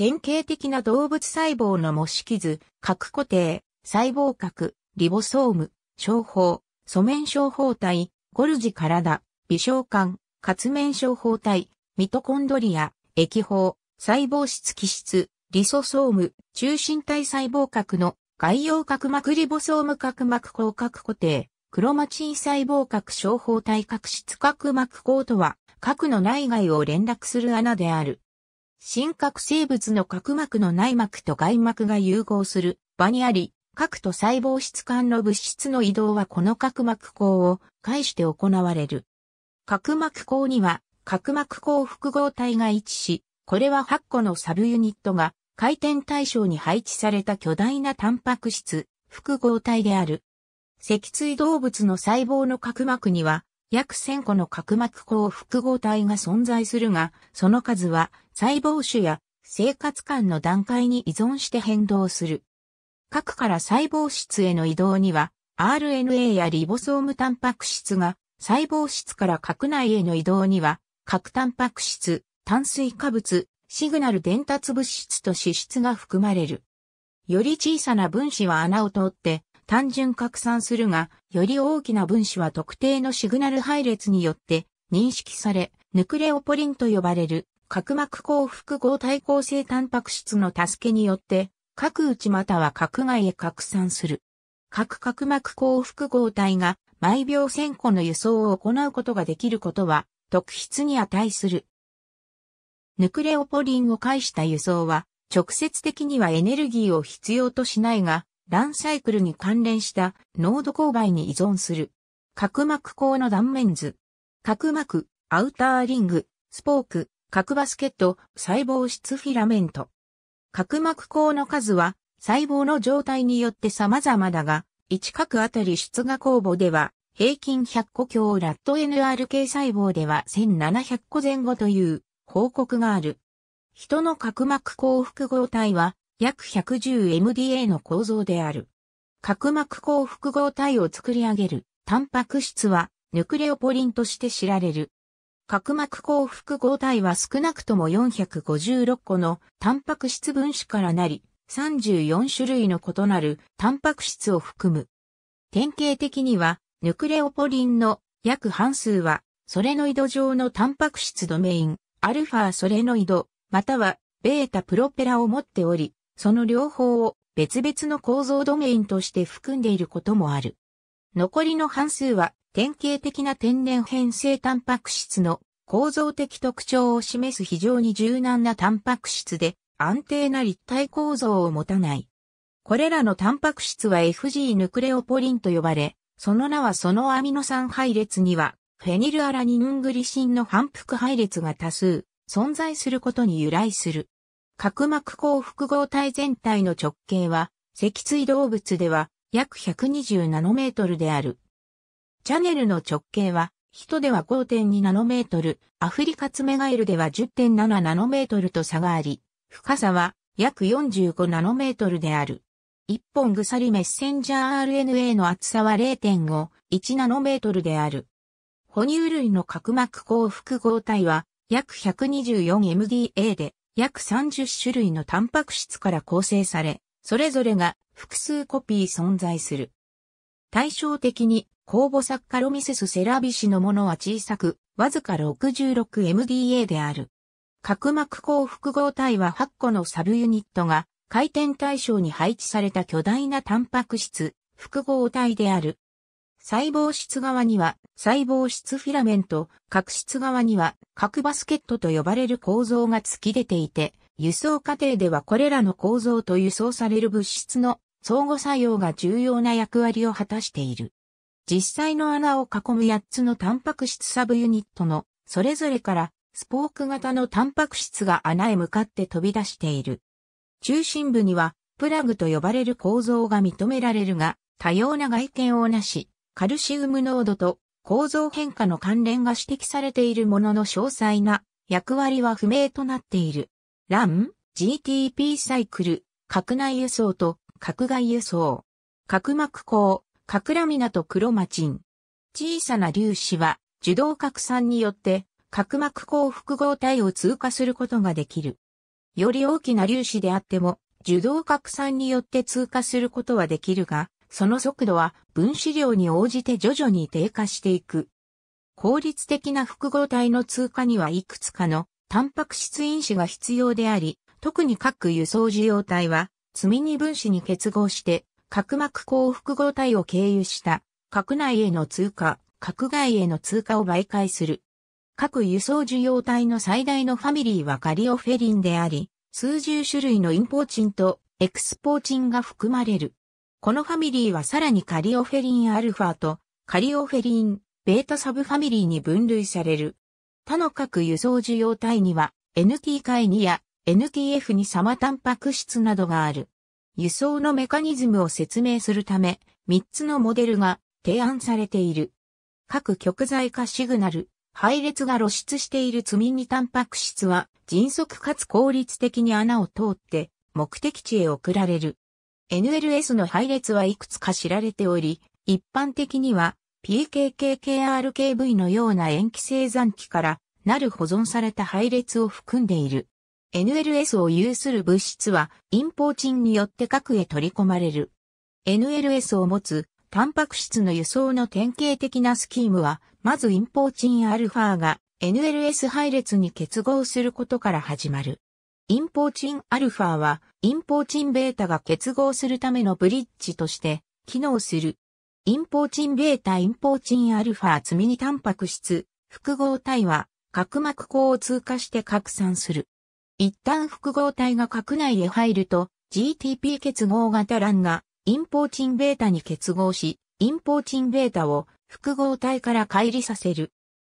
典型的な動物細胞の模式図、核固定、細胞核、リボソーム、小胞、素面小胞体、ゴルジ体、微小管、活面小胞体、ミトコンドリア、液胞、細胞質気質、リソソーム、中心体細胞核の外葉角膜リボソーム角膜広角固定、クロマチン細胞核小胞体核質角膜孔とは、核の内外を連絡する穴である。真核生物の角膜の内膜と外膜が融合する場にあり、核と細胞質間の物質の移動はこの角膜孔を介して行われる。角膜孔には角膜孔複合体が位置し、これは8個のサブユニットが回転対象に配置された巨大なタンパク質複合体である。脊椎動物の細胞の角膜には約1000個の角膜孔複合体が存在するが、その数は細胞種や生活間の段階に依存して変動する。核から細胞質への移動には、RNA やリボソームタンパク質が、細胞質から核内への移動には、核タンパク質、炭水化物、シグナル伝達物質と脂質が含まれる。より小さな分子は穴を通って単純拡散するが、より大きな分子は特定のシグナル配列によって認識され、ヌクレオポリンと呼ばれる角膜幸福合体構成タンパク質の助けによって、核内または核外へ拡散する。核角膜幸福合体が毎秒1000個の輸送を行うことができることは、特筆に値する。ヌクレオポリンを介した輸送は、直接的にはエネルギーを必要としないが、ランサイクルに関連した濃度勾配に依存する。角膜鋼の断面図。角膜、アウターリング、スポーク、角バスケット、細胞質フィラメント。角膜鋼の数は細胞の状態によって様々だが、1角あたり出芽酵母では平均100個強ラット NRK 細胞では1700個前後という報告がある。人の角膜光複合体は約 110MDA の構造である。角膜幸複合体を作り上げる、タンパク質は、ヌクレオポリンとして知られる。角膜幸複合体は少なくとも456個のタンパク質分子からなり、34種類の異なるタンパク質を含む。典型的には、ヌクレオポリンの約半数は、ソレノイド上のタンパク質ドメイン、アルファソレノイド、または、ベータプロペラを持っており、その両方を別々の構造ドメインとして含んでいることもある。残りの半数は典型的な天然変性タンパク質の構造的特徴を示す非常に柔軟なタンパク質で安定な立体構造を持たない。これらのタンパク質は FG ヌクレオポリンと呼ばれ、その名はそのアミノ酸配列にはフェニルアラニングリシンの反復配列が多数存在することに由来する。角膜光複合体全体の直径は、脊椎動物では約120ナノメートルである。チャネルの直径は、人では5.2ナノメートル、アフリカツメガエルでは10.7ナノメートルと差があり、深さは約45ナノメートルである。一本鎖メッセンジャー RNA の厚さは0.5、1ナノメートルである。哺乳類の角膜光複合体は約 124MDA で、約30種類のタンパク質から構成され、それぞれが複数コピー存在する。対照的に、酵母サッカロミセスセラビシのものは小さく、わずか 66MDA である。角膜光複合体は8個のサブユニットが、回転対象に配置された巨大なタンパク質、複合体である。細胞質側には細胞質フィラメント、角質側には角バスケットと呼ばれる構造が突き出ていて、輸送過程ではこれらの構造と輸送される物質の相互作用が重要な役割を果たしている。実際の穴を囲む8つのタンパク質サブユニットのそれぞれからスポーク型のタンパク質が穴へ向かって飛び出している。中心部にはプラグと呼ばれる構造が認められるが、多様な外見をなし、カルシウム濃度と構造変化の関連が指摘されているものの詳細な役割は不明となっている。LAN、GTP サイクル、核内輸送と核外輸送。角膜孔、角ラミナとクロマチン。小さな粒子は受動核酸によって角膜孔複合体を通過することができる。より大きな粒子であっても受動核酸によって通過することはできるが、その速度は分子量に応じて徐々に低下していく。効率的な複合体の通過にはいくつかのタンパク質因子が必要であり、特に各輸送需要体は、積みに分子に結合して、角膜光複合体を経由した、核内への通過、核外への通過を媒介する。各輸送需要体の最大のファミリーはカリオフェリンであり、数十種類のインポーチンとエクスポーチンが含まれる。このファミリーはさらにカリオフェリンアルファとカリオフェリンベータサブファミリーに分類される。他の各輸送需要体には NT 解2や NTF にサマタンパク質などがある。輸送のメカニズムを説明するため、3つのモデルが提案されている。各極材化シグナル、配列が露出している積み荷タンパク質は迅速かつ効率的に穴を通って目的地へ送られる。NLS の配列はいくつか知られており、一般的には PKKKRKV のような塩基生産器からなる保存された配列を含んでいる。NLS を有する物質はインポーチンによって核へ取り込まれる。NLS を持つタンパク質の輸送の典型的なスキームは、まずインポーチン α が NLS 配列に結合することから始まる。インポーチンアルファは、インポーチンベータが結合するためのブリッジとして機能する。インポーチンベータインポーチンアルファ積みにタンパク質、複合体は、角膜孔を通過して拡散する。一旦複合体が核内へ入ると、GTP 結合型欄が、インポーチンベータに結合し、インポーチンベータを複合体から乖離させる。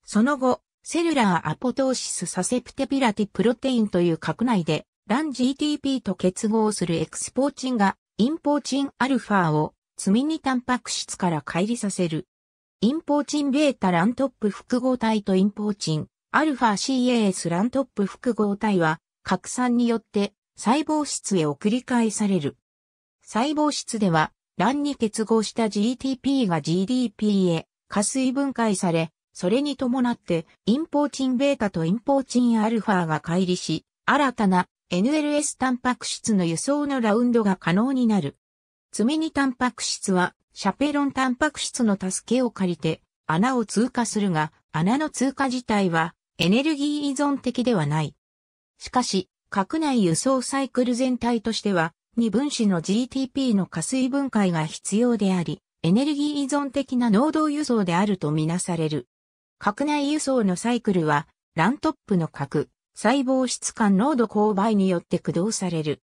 その後、セルラーアポトーシスサセプテピラティプロテインという核内で、ラン GTP と結合するエクスポーチンが、インポーチンアルファを、積にタンパク質から乖離させる。インポーチンベータラントップ複合体とインポーチン、アルファ CAS ラントップ複合体は、核酸によって細胞質へ送り返される。細胞質では、卵に結合した GTP が GDP へ加水分解され、それに伴ってインポーチンベータとインポーチンアルファが乖離し、新たな NLS タンパク質の輸送のラウンドが可能になる。爪みにタンパク質はシャペロンタンパク質の助けを借りて穴を通過するが、穴の通過自体はエネルギー依存的ではない。しかし、核内輸送サイクル全体としては、二分子の GTP の加水分解が必要であり、エネルギー依存的な濃度輸送であるとみなされる。核内輸送のサイクルは、ラントップの核、細胞質間濃度勾配によって駆動される。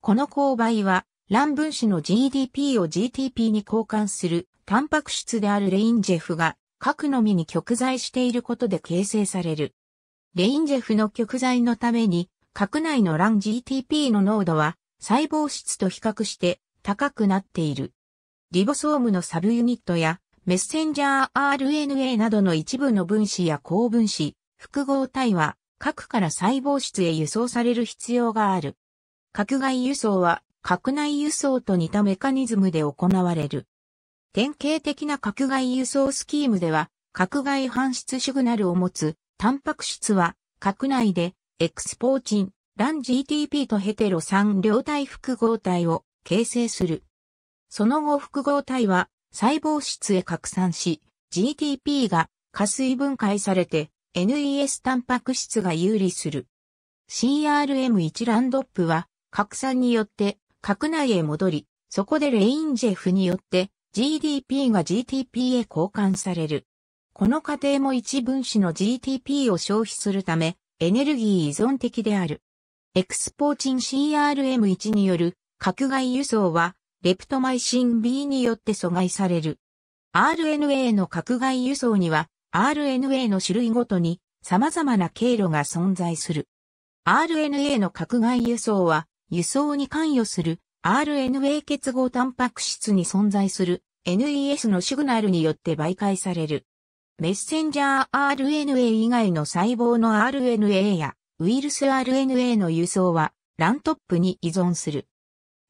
この勾配は、卵分子の GDP を GTP に交換するタンパク質であるレインジェフが核のみに極在していることで形成される。レインジェフの極在のために核内の卵 GTP の濃度は細胞質と比較して高くなっている。リボソームのサブユニットやメッセンジャー RNA などの一部の分子や高分子、複合体は、核から細胞質へ輸送される必要がある。核外輸送は、核内輸送と似たメカニズムで行われる。典型的な核外輸送スキームでは、核外搬出シグナルを持つ、タンパク質は、核内で、エクスポーチン、ラン GTP とヘテロ3両体複合体を形成する。その後複合体は細胞質へ拡散し、GTP が加水分解されて NES タンパク質が有利する。CRM1 ランドップは拡散によって核内へ戻り、そこでレインジェフによって GDP が GTP へ交換される。この過程も一分子の GTP を消費するためエネルギー依存的である。エクスポーチン CRM1 による核外輸送はレプトマイシン B によって阻害される。RNA の核外輸送には、RNA の種類ごとに様々な経路が存在する。RNA の核外輸送は、輸送に関与する RNA 結合タンパク質に存在する NES のシグナルによって媒介される。メッセンジャー RNA 以外の細胞の RNA やウイルス RNA の輸送はラントップに依存する。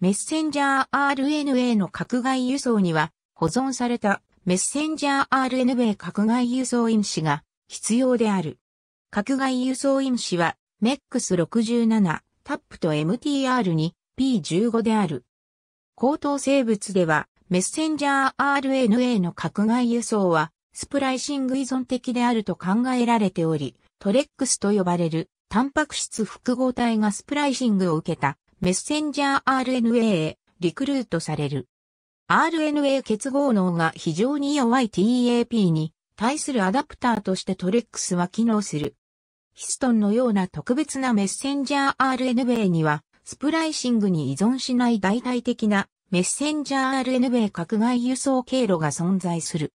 メッセンジャー RNA の核外輸送には保存されたメッセンジャー RNA 核外輸送因子が必要である。核外輸送因子は MEX67、タップと m t r に P15 である。高等生物ではメッセンジャー RNA の核外輸送はスプライシング依存的であると考えられており、トレックスと呼ばれるタンパク質複合体がスプライシングを受けたメッセンジャー RNA へリクルートされる。RNA 結合能が非常に弱い TAP に対するアダプターとしてトレックスは機能する。ヒストンのような特別なメッセンジャー RNA にはスプライシングに依存しない代替的なメッセンジャー RNA 核外輸送経路が存在する。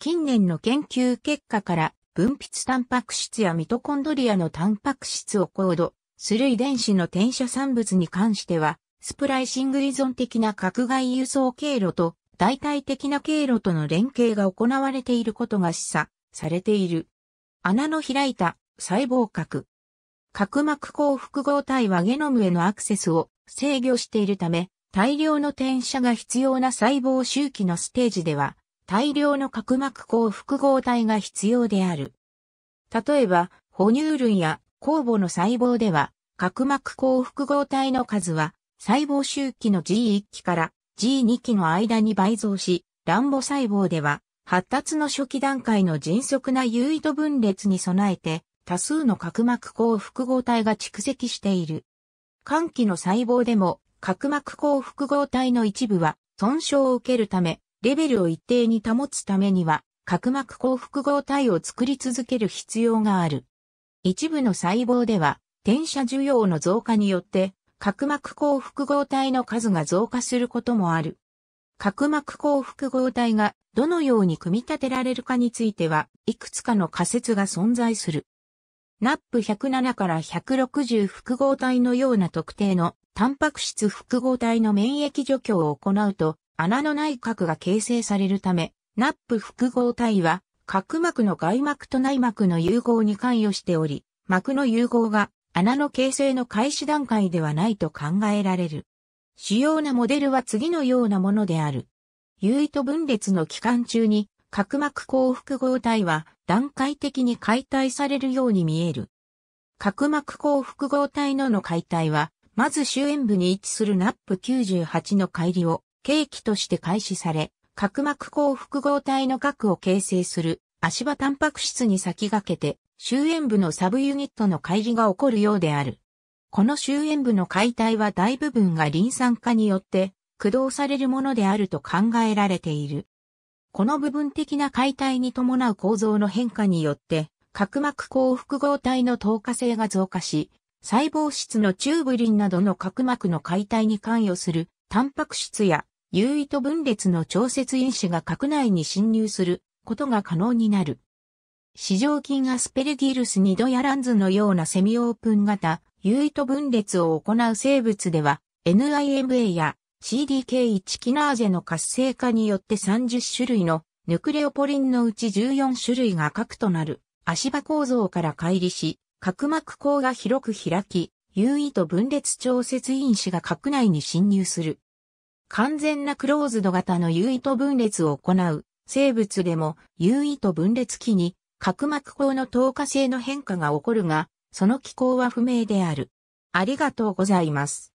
近年の研究結果から分泌タンパク質やミトコンドリアのタンパク質を高度する遺伝子の転写産物に関しては、スプライシング依存的な核外輸送経路と代替的な経路との連携が行われていることが示唆されている。穴の開いた細胞核。角膜光複合体はゲノムへのアクセスを制御しているため、大量の転写が必要な細胞周期のステージでは、大量の角膜光複合体が必要である。例えば、哺乳類や酵母の細胞では、角膜幸複合体の数は、細胞周期の G1 期から G2 期の間に倍増し、卵母細胞では、発達の初期段階の迅速な優位と分裂に備えて、多数の角膜幸複合体が蓄積している。寒気の細胞でも、角膜幸複合体の一部は、損傷を受けるため、レベルを一定に保つためには、角膜幸複合体を作り続ける必要がある。一部の細胞では、転写需要の増加によって、角膜光複合体の数が増加することもある。角膜光複合体がどのように組み立てられるかについては、いくつかの仮説が存在する。NAP107 から160複合体のような特定のタンパク質複合体の免疫除去を行うと、穴のない核が形成されるため、ナップ複合体は角膜の外膜と内膜の融合に関与しており、膜の融合が穴の形成の開始段階ではないと考えられる。主要なモデルは次のようなものである。優位と分裂の期間中に角膜幸福合体は段階的に解体されるように見える。角膜幸福合体のの解体は、まず終焉部に位置するナップ9 8の乖離を契機として開始され、角膜幸複合体の核を形成する足場タンパク質に先駆けて終焉部のサブユニットの会議が起こるようである。この終焉部の解体は大部分がリン酸化によって駆動されるものであると考えられている。この部分的な解体に伴う構造の変化によって、角膜幸複合体の透過性が増加し、細胞質のチューブリンなどの角膜の解体に関与するタンパク質や有意と分裂の調節因子が核内に侵入することが可能になる。市場菌アスペルギルスニドヤランズのようなセミオープン型、有意と分裂を行う生物では、NIMA や CDK1 キナーゼの活性化によって30種類のヌクレオポリンのうち14種類が核となる足場構造から乖離し、角膜孔が広く開き、有意と分裂調節因子が核内に侵入する完全なクローズド型の有意と分裂を行う生物でも有意と分裂期に角膜孔の透過性の変化が起こるが、その機構は不明である。ありがとうございます。